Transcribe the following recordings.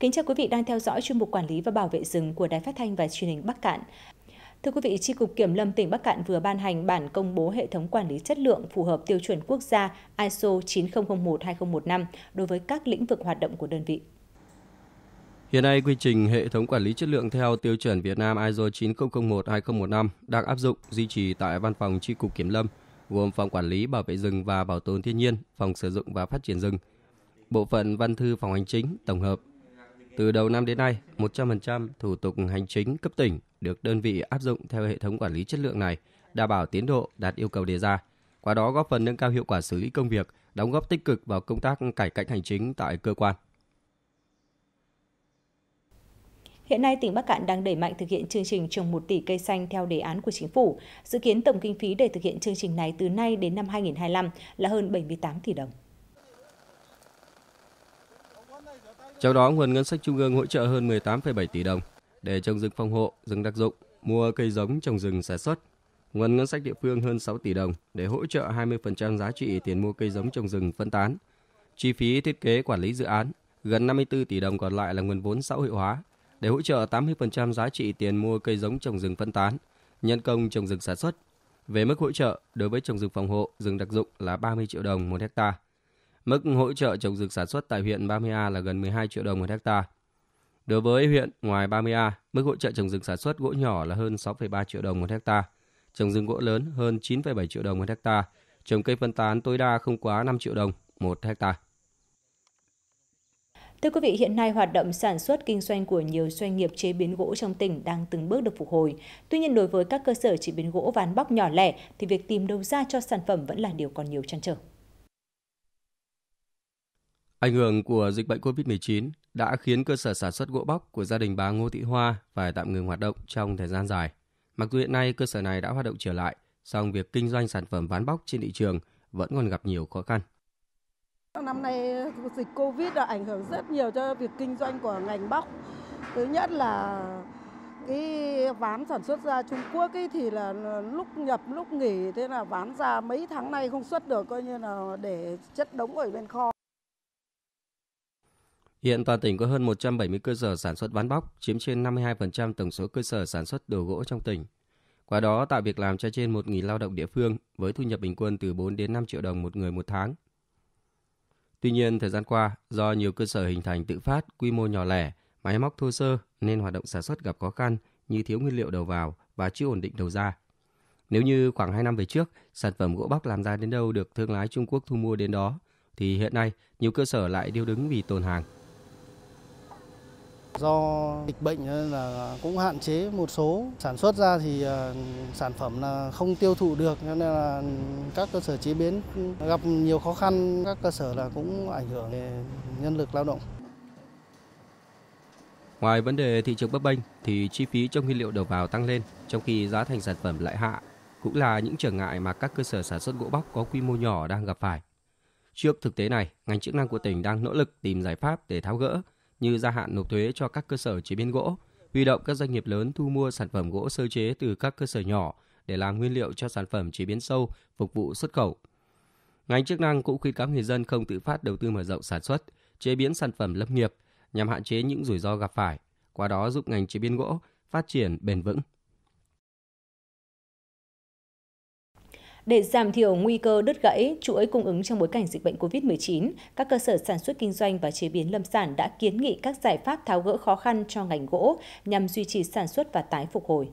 Kính chào quý vị đang theo dõi chuyên mục quản lý và bảo vệ rừng của Đài Phát thanh và Truyền hình Bắc Cạn. Thưa quý vị, Tri Cục Kiểm Lâm tỉnh Bắc Cạn vừa ban hành bản công bố hệ thống quản lý chất lượng phù hợp tiêu chuẩn quốc gia ISO 9001-2015 đối với các lĩnh vực hoạt động của đơn vị. Hiện nay, quy trình hệ thống quản lý chất lượng theo tiêu chuẩn Việt Nam ISO 9001-2015 đang áp dụng duy trì tại Văn phòng Tri Cục Kiểm Lâm, gồm Phòng Quản lý Bảo vệ rừng và Bảo tồn thiên nhiên, Phòng Sử dụng và Phát triển rừng, Bộ phận Văn thư Phòng Hành chính, Tổng hợp từ đầu năm đến nay, 100% thủ tục hành chính cấp tỉnh được đơn vị áp dụng theo hệ thống quản lý chất lượng này, đảm bảo tiến độ đạt yêu cầu đề ra. Qua đó góp phần nâng cao hiệu quả xử lý công việc, đóng góp tích cực vào công tác cải cách hành chính tại cơ quan. Hiện nay, tỉnh Bắc Cạn đang đẩy mạnh thực hiện chương trình trồng 1 tỷ cây xanh theo đề án của chính phủ. Dự kiến tổng kinh phí để thực hiện chương trình này từ nay đến năm 2025 là hơn 78 tỷ đồng. Trong đó, nguồn ngân sách trung ương hỗ trợ hơn 18,7 tỷ đồng để trồng rừng phòng hộ, rừng đặc dụng, mua cây giống trồng rừng sản xuất. Nguồn ngân sách địa phương hơn 6 tỷ đồng để hỗ trợ 20% giá trị tiền mua cây giống trồng rừng phân tán. Chi phí thiết kế quản lý dự án, gần 54 tỷ đồng còn lại là nguồn vốn xã hội hóa để hỗ trợ 80% giá trị tiền mua cây giống trồng rừng phân tán, nhân công trồng rừng sản xuất. Về mức hỗ trợ đối với trồng rừng phòng hộ, rừng đặc dụng là 30 triệu đồng một hectare Mức hỗ trợ trồng rừng sản xuất tại huyện 30A là gần 12 triệu đồng một hecta. Đối với huyện ngoài 30A, mức hỗ trợ trồng rừng sản xuất gỗ nhỏ là hơn 6,3 triệu đồng một hecta, trồng rừng gỗ lớn hơn 9,7 triệu đồng một hecta, trồng cây phân tán tối đa không quá 5 triệu đồng một hecta. Thưa quý vị, hiện nay hoạt động sản xuất kinh doanh của nhiều doanh nghiệp chế biến gỗ trong tỉnh đang từng bước được phục hồi. Tuy nhiên đối với các cơ sở chế biến gỗ ván bóc nhỏ lẻ thì việc tìm đầu ra cho sản phẩm vẫn là điều còn nhiều trăn trở. Ảnh hưởng của dịch bệnh COVID-19 đã khiến cơ sở sản xuất gỗ bóc của gia đình bà Ngô Thị Hoa phải tạm ngừng hoạt động trong thời gian dài. Mặc dù hiện nay cơ sở này đã hoạt động trở lại, song việc kinh doanh sản phẩm ván bóc trên thị trường vẫn còn gặp nhiều khó khăn. Năm nay dịch Covid đã ảnh hưởng rất nhiều cho việc kinh doanh của ngành bóc. Thứ nhất là cái ván sản xuất ra Trung Quốc ấy thì là lúc nhập lúc nghỉ thế là ván ra mấy tháng nay không xuất được coi như là để chất đống ở bên kho. Hiện toàn tỉnh có hơn 170 cơ sở sản xuất ván bóc, chiếm trên 52% tổng số cơ sở sản xuất đồ gỗ trong tỉnh. Qua đó tạo việc làm cho trên 1.000 lao động địa phương với thu nhập bình quân từ 4 đến 5 triệu đồng một người một tháng. Tuy nhiên, thời gian qua, do nhiều cơ sở hình thành tự phát, quy mô nhỏ lẻ, máy móc thô sơ nên hoạt động sản xuất gặp khó khăn như thiếu nguyên liệu đầu vào và chưa ổn định đầu ra. Nếu như khoảng 2 năm về trước, sản phẩm gỗ bóc làm ra đến đâu được thương lái Trung Quốc thu mua đến đó, thì hiện nay nhiều cơ sở lại điêu đứng vì tồn hàng, Do dịch bệnh nên là cũng hạn chế một số sản xuất ra thì ờ, sản phẩm là không tiêu thụ được nên là các cơ sở chế biến gặp nhiều khó khăn, các cơ sở là cũng ảnh hưởng đến nhân lực lao động. Ngoài vấn đề thị trường bấp bênh thì chi phí trong nguyên liệu đầu vào tăng lên trong khi giá thành sản phẩm lại hạ cũng là những trở ngại mà các cơ sở sản xuất gỗ bóc có quy mô nhỏ đang gặp phải. Trước thực tế này, ngành chức năng của tỉnh đang nỗ lực tìm giải pháp để tháo gỡ như gia hạn nộp thuế cho các cơ sở chế biến gỗ, huy động các doanh nghiệp lớn thu mua sản phẩm gỗ sơ chế từ các cơ sở nhỏ để làm nguyên liệu cho sản phẩm chế biến sâu phục vụ xuất khẩu. Ngành chức năng cũng khuyến cáo người dân không tự phát đầu tư mở rộng sản xuất, chế biến sản phẩm lâm nghiệp nhằm hạn chế những rủi ro gặp phải, qua đó giúp ngành chế biến gỗ phát triển bền vững. Để giảm thiểu nguy cơ đứt gãy chuỗi cung ứng trong bối cảnh dịch bệnh COVID-19, các cơ sở sản xuất kinh doanh và chế biến lâm sản đã kiến nghị các giải pháp tháo gỡ khó khăn cho ngành gỗ nhằm duy trì sản xuất và tái phục hồi.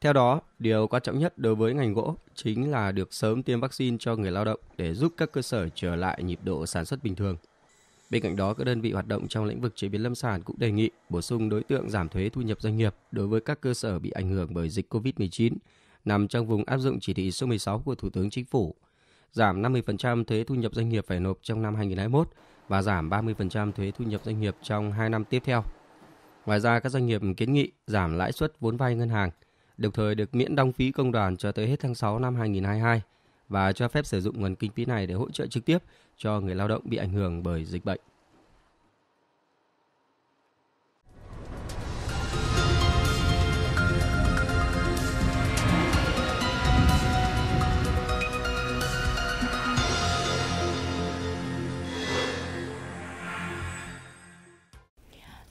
Theo đó, điều quan trọng nhất đối với ngành gỗ chính là được sớm tiêm vaccine cho người lao động để giúp các cơ sở trở lại nhịp độ sản xuất bình thường. Bên cạnh đó, các đơn vị hoạt động trong lĩnh vực chế biến lâm sản cũng đề nghị bổ sung đối tượng giảm thuế thu nhập doanh nghiệp đối với các cơ sở bị ảnh hưởng bởi dịch COVID-19 nằm trong vùng áp dụng chỉ thị số 16 của Thủ tướng Chính phủ, giảm 50% thuế thu nhập doanh nghiệp phải nộp trong năm 2021 và giảm 30% thuế thu nhập doanh nghiệp trong 2 năm tiếp theo. Ngoài ra, các doanh nghiệp kiến nghị giảm lãi suất vốn vay ngân hàng, đồng thời được miễn đóng phí công đoàn cho tới hết tháng 6 năm 2022 và cho phép sử dụng nguồn kinh phí này để hỗ trợ trực tiếp cho người lao động bị ảnh hưởng bởi dịch bệnh.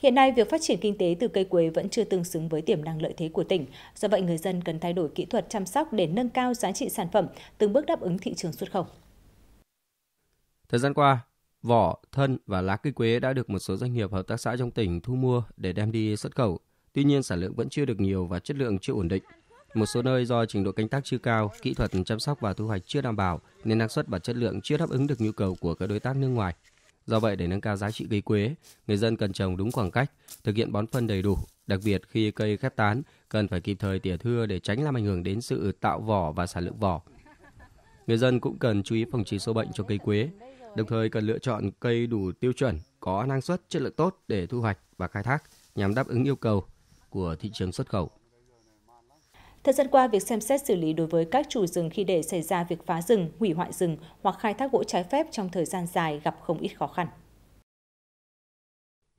Hiện nay, việc phát triển kinh tế từ cây quế vẫn chưa tương xứng với tiềm năng lợi thế của tỉnh. Do vậy, người dân cần thay đổi kỹ thuật chăm sóc để nâng cao giá trị sản phẩm, từng bước đáp ứng thị trường xuất khẩu. Thời gian qua, vỏ, thân và lá cây quế đã được một số doanh nghiệp hợp tác xã trong tỉnh thu mua để đem đi xuất khẩu. Tuy nhiên, sản lượng vẫn chưa được nhiều và chất lượng chưa ổn định. Một số nơi do trình độ canh tác chưa cao, kỹ thuật chăm sóc và thu hoạch chưa đảm bảo nên năng suất và chất lượng chưa đáp ứng được nhu cầu của các đối tác nước ngoài Do vậy, để nâng cao giá trị cây quế, người dân cần trồng đúng khoảng cách, thực hiện bón phân đầy đủ. Đặc biệt khi cây khép tán, cần phải kịp thời tỉa thưa để tránh làm ảnh hưởng đến sự tạo vỏ và sản lượng vỏ. Người dân cũng cần chú ý phòng trừ sâu bệnh cho cây quế, đồng thời cần lựa chọn cây đủ tiêu chuẩn, có năng suất, chất lượng tốt để thu hoạch và khai thác nhằm đáp ứng yêu cầu của thị trường xuất khẩu. Thời gian qua, việc xem xét xử lý đối với các chủ rừng khi để xảy ra việc phá rừng, hủy hoại rừng hoặc khai thác gỗ trái phép trong thời gian dài gặp không ít khó khăn.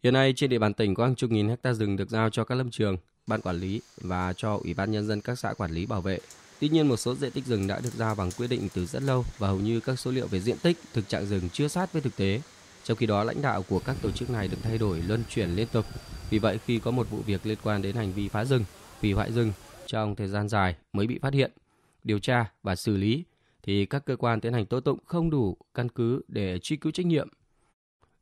Hiện nay, trên địa bàn tỉnh có hàng chục nghìn hecta rừng được giao cho các lâm trường, ban quản lý và cho Ủy ban Nhân dân các xã quản lý bảo vệ. Tuy nhiên, một số diện tích rừng đã được giao bằng quyết định từ rất lâu và hầu như các số liệu về diện tích, thực trạng rừng chưa sát với thực tế. Trong khi đó, lãnh đạo của các tổ chức này được thay đổi luân chuyển liên tục. Vì vậy, khi có một vụ việc liên quan đến hành vi phá rừng, hủy hoại rừng trong thời gian dài mới bị phát hiện, điều tra và xử lý thì các cơ quan tiến hành tố tụng không đủ căn cứ để truy cứu trách nhiệm.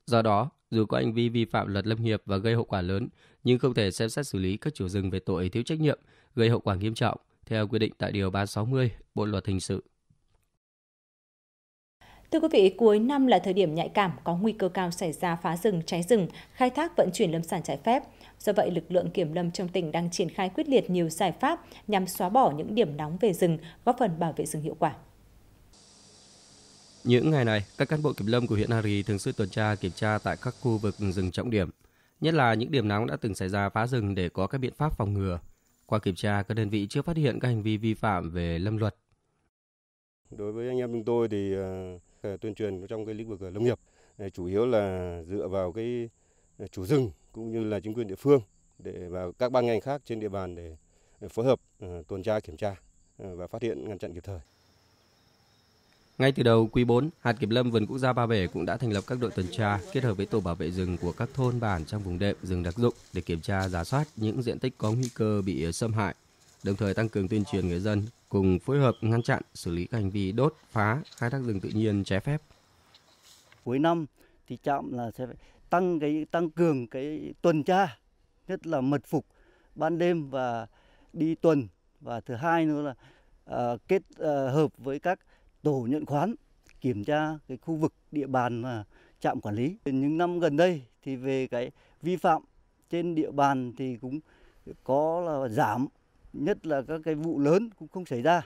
Do đó, dù có hành vi vi phạm luật lâm nghiệp và gây hậu quả lớn, nhưng không thể xem xét xử lý các chủ rừng về tội thiếu trách nhiệm, gây hậu quả nghiêm trọng theo quy định tại điều 360 Bộ luật hình sự. Thưa quý vị, cuối năm là thời điểm nhạy cảm có nguy cơ cao xảy ra phá rừng, cháy rừng, khai thác vận chuyển lâm sản trái phép. Do vậy, lực lượng kiểm lâm trong tỉnh đang triển khai quyết liệt nhiều giải pháp nhằm xóa bỏ những điểm nóng về rừng, góp phần bảo vệ rừng hiệu quả. Những ngày này, các cán bộ kiểm lâm của huyện Hari thường xuyên tuần tra kiểm tra tại các khu vực rừng trọng điểm, nhất là những điểm nóng đã từng xảy ra phá rừng để có các biện pháp phòng ngừa. Qua kiểm tra, các đơn vị chưa phát hiện các hành vi vi phạm về lâm luật. Đối với anh em chúng tôi thì ờ, Ờ, tuyên truyền trong cái lĩnh vực ờ, lâm nghiệp chủ yếu là dựa vào cái ờ, chủ rừng cũng như là chính quyền địa phương để và các ban ngành khác trên địa bàn để phối hợp tuần tra kiểm tra và phát hiện ngăn chặn kịp thời. Ngay từ đầu quý 4, hạt kiểm lâm vườn quốc gia Ba Bể cũng đã thành lập các đội tuần tra kết hợp với tổ bảo vệ rừng của các thôn bản trong vùng đệm rừng đặc dụng để kiểm tra giả soát những diện tích có nguy cơ bị xâm hại đồng thời tăng cường tuyên truyền người dân cùng phối hợp ngăn chặn xử lý các hành vi đốt, phá, khai thác rừng tự nhiên trái phép. Cuối năm thì trạm là sẽ phải tăng cái tăng cường cái tuần tra, nhất là mật phục ban đêm và đi tuần và thứ hai nữa là uh, kết uh, hợp với các tổ nhận khoán kiểm tra cái khu vực địa bàn mà trạm quản lý. Những năm gần đây thì về cái vi phạm trên địa bàn thì cũng có là giảm nhất là các cái vụ lớn cũng không xảy ra.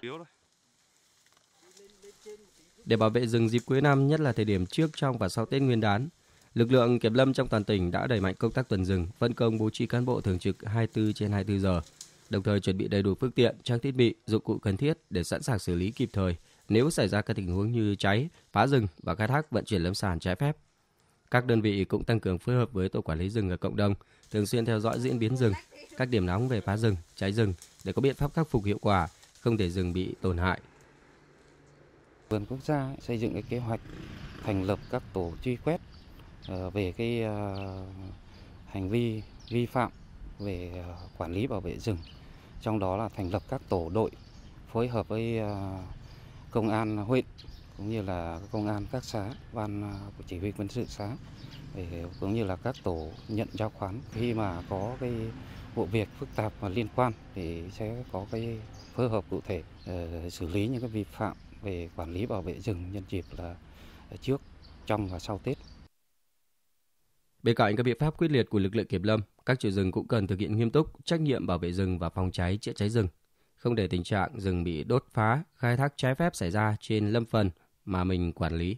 Để bảo vệ rừng dịp cuối năm, nhất là thời điểm trước, trong và sau Tết Nguyên đán, lực lượng kiểm lâm trong toàn tỉnh đã đẩy mạnh công tác tuần rừng, phân công bố trí cán bộ thường trực 24 trên 24 giờ, đồng thời chuẩn bị đầy đủ phương tiện, trang thiết bị, dụng cụ cần thiết để sẵn sàng xử lý kịp thời nếu xảy ra các tình huống như cháy, phá rừng và khai thác vận chuyển lâm sản trái phép. Các đơn vị cũng tăng cường phối hợp với tổ quản lý rừng ở cộng đồng, thường xuyên theo dõi diễn biến rừng, các điểm nóng về phá rừng, cháy rừng để có biện pháp khắc phục hiệu quả, không để rừng bị tổn hại. Vườn quốc gia xây dựng cái kế hoạch thành lập các tổ truy quét ờ, về cái ờ, hành vi vi phạm về ờ, quản lý bảo vệ rừng, trong đó là thành lập các tổ đội phối hợp với công an huyện cũng như là công an các xã, ban à, của chỉ huy quân sự xã để cũng như là các tổ nhận giao khoán khi mà có cái vụ việc phức tạp và liên quan thì sẽ có cái phối hợp cụ thể ờ, xử lý những cái vi phạm về quản lý bảo vệ rừng nhân dịp là trước, trong và sau Tết. Bên cạnh các biện pháp quyết liệt của lực lượng kiểm lâm, các chủ rừng cũng cần thực hiện nghiêm túc trách nhiệm bảo vệ rừng và phòng cháy chữa cháy rừng, không để tình trạng rừng bị đốt phá, khai thác trái phép xảy ra trên lâm phần mà mình quản lý.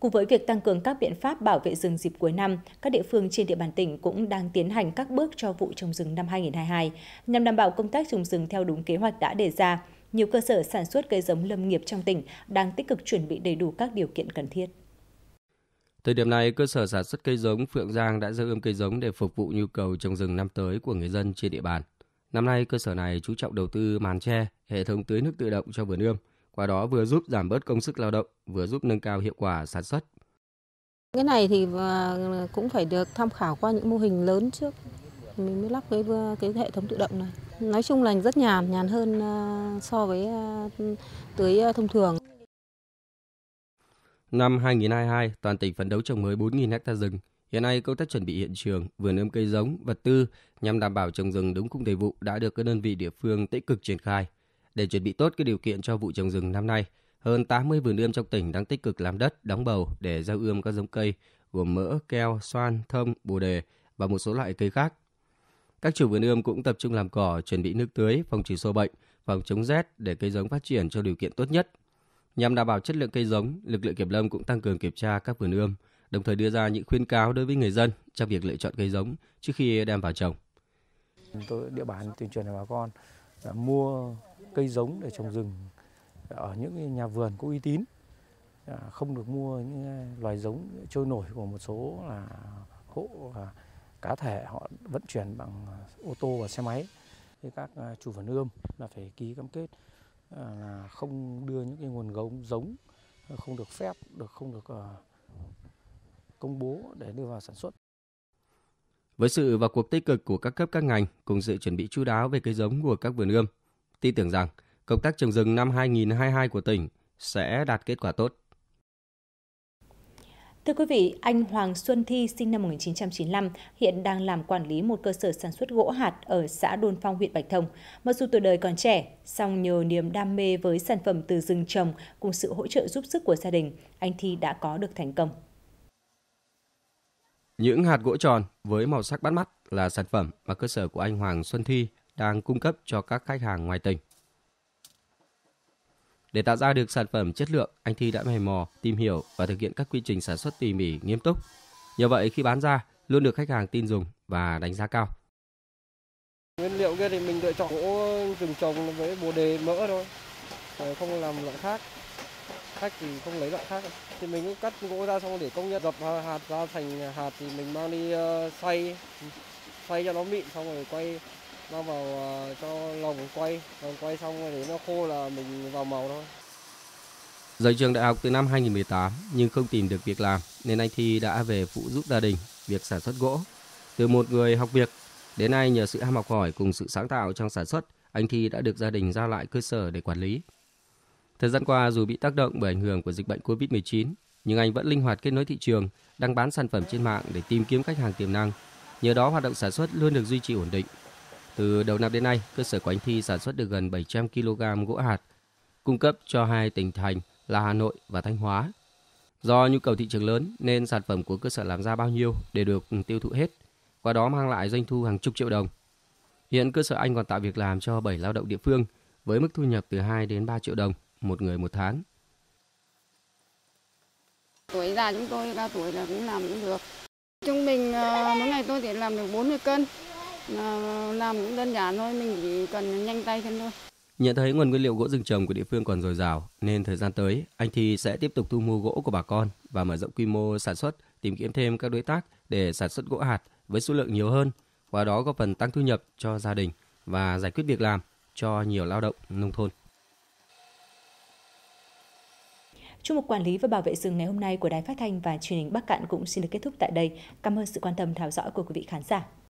Cùng với việc tăng cường các biện pháp bảo vệ rừng dịp cuối năm, các địa phương trên địa bàn tỉnh cũng đang tiến hành các bước cho vụ trồng rừng năm 2022 nhằm đảm bảo công tác trồng rừng theo đúng kế hoạch đã đề ra. Nhiều cơ sở sản xuất cây giống lâm nghiệp trong tỉnh đang tích cực chuẩn bị đầy đủ các điều kiện cần thiết. Thời điểm này, cơ sở sản xuất cây giống Phượng Giang đã giữ ươm cây giống để phục vụ nhu cầu trồng rừng năm tới của người dân trên địa bàn. Năm nay, cơ sở này chú trọng đầu tư màn tre, hệ thống tưới nước tự động cho vườn ươm, qua đó vừa giúp giảm bớt công sức lao động, vừa giúp nâng cao hiệu quả sản xuất. Cái này thì à, cũng phải được tham khảo qua những mô hình lớn trước mình mới lắp cái cái hệ thống tự động này. Nói chung là rất nhàn, nhàn hơn à, so với à, tưới thông thường. Năm 2022, toàn tỉnh phấn đấu trồng mới 4.000 ha rừng, Hiện nay, công tác chuẩn bị hiện trường, vườn ươm cây giống, vật tư nhằm đảm bảo trồng rừng đúng khung thời vụ đã được các đơn vị địa phương tích cực triển khai. Để chuẩn bị tốt các điều kiện cho vụ trồng rừng năm nay, hơn 80 vườn ươm trong tỉnh đang tích cực làm đất, đóng bầu để gieo ươm các giống cây gồm mỡ, keo, xoan, thơm, bồ đề và một số loại cây khác. Các chủ vườn ươm cũng tập trung làm cỏ, chuẩn bị nước tưới, phòng trừ sâu bệnh, phòng chống rét để cây giống phát triển cho điều kiện tốt nhất. Nhằm đảm bảo chất lượng cây giống, lực lượng kiểm lâm cũng tăng cường kiểm tra các vườn ươm, đồng thời đưa ra những khuyên cáo đối với người dân trong việc lựa chọn cây giống trước khi đem vào trồng. Tôi địa bàn tuyên truyền cho bà con mua cây giống để trồng rừng ở những nhà vườn có uy tín, à, không được mua những loài giống trôi nổi của một số là hộ là cá thể họ vận chuyển bằng ô tô và xe máy. với các à, chủ vườn ươm là phải ký cam kết à, là không đưa những cái nguồn gốc giống không được phép, được không được công bố để đưa vào sản xuất. Với sự vào cuộc tích cực của các cấp các ngành cùng sự chuẩn bị chú đáo về cây giống của các vườn ươm, tin tưởng rằng công tác trồng rừng năm 2022 của tỉnh sẽ đạt kết quả tốt. Thưa quý vị, anh Hoàng Xuân Thi sinh năm 1995 hiện đang làm quản lý một cơ sở sản xuất gỗ hạt ở xã Đôn Phong, huyện Bạch Thông. Mặc dù tuổi đời còn trẻ, song nhờ niềm đam mê với sản phẩm từ rừng trồng cùng sự hỗ trợ giúp sức của gia đình, anh Thi đã có được thành công. Những hạt gỗ tròn với màu sắc bắt mắt là sản phẩm mà cơ sở của anh Hoàng Xuân Thi đang cung cấp cho các khách hàng ngoài tỉnh. Để tạo ra được sản phẩm chất lượng, anh Thi đã mày mò, tìm hiểu và thực hiện các quy trình sản xuất tỉ mỉ nghiêm túc. Nhờ vậy khi bán ra, luôn được khách hàng tin dùng và đánh giá cao. Nguyên liệu kia thì mình lựa chọn gỗ rừng trồng với bồ đề mỡ thôi, không làm loại khác. Khách thì không lấy loại khác. Đâu thì mình cũng cắt gỗ ra xong để công nhân dập hạt ra thành hạt thì mình mang đi ờ, xay xay cho nó mịn xong rồi quay mang vào ờ, cho lồng quay lồng quay xong rồi để nó khô là mình vào màu thôi Rời trường đại học từ năm 2018 nhưng không tìm được việc làm nên anh Thi đã về phụ giúp gia đình việc sản xuất gỗ. Từ một người học việc đến nay nhờ sự ham học hỏi cùng sự sáng tạo trong sản xuất, anh Thi đã được gia đình giao lại cơ sở để quản lý. Thời gian qua, dù bị tác động bởi ảnh hưởng của dịch bệnh COVID-19, nhưng anh vẫn linh hoạt kết nối thị trường, đăng bán sản phẩm trên mạng để tìm kiếm khách hàng tiềm năng. Nhờ đó, hoạt động sản xuất luôn được duy trì ổn định. Từ đầu năm đến nay, cơ sở của anh Thi sản xuất được gần 700 kg gỗ hạt, cung cấp cho hai tỉnh thành là Hà Nội và Thanh Hóa. Do nhu cầu thị trường lớn nên sản phẩm của cơ sở làm ra bao nhiêu để được tiêu thụ hết, qua đó mang lại doanh thu hàng chục triệu đồng. Hiện cơ sở anh còn tạo việc làm cho 7 lao động địa phương với mức thu nhập từ 2 đến 3 triệu đồng một người một tháng. Tuổi già chúng tôi cao tuổi là cũng làm cũng được. Trung bình ờ, mỗi ngày tôi thì làm được 40 cân. Làm cũng đơn giản thôi, mình chỉ cần nhanh tay thêm thôi. Nhận thấy nguồn nguyên liệu gỗ rừng trồng của địa phương còn dồi dào, nên thời gian tới, anh Thi sẽ tiếp tục thu mua gỗ của bà con và mở rộng quy mô sản xuất, tìm kiếm thêm các đối tác để sản xuất gỗ hạt với số lượng nhiều hơn, qua đó góp phần tăng thu nhập cho gia đình và giải quyết việc làm cho nhiều lao động nông thôn. Chương mục quản lý và bảo vệ rừng ngày hôm nay của Đài Phát thanh và Truyền hình Bắc Cạn cũng xin được kết thúc tại đây. Cảm ơn sự quan tâm theo dõi của quý vị khán giả.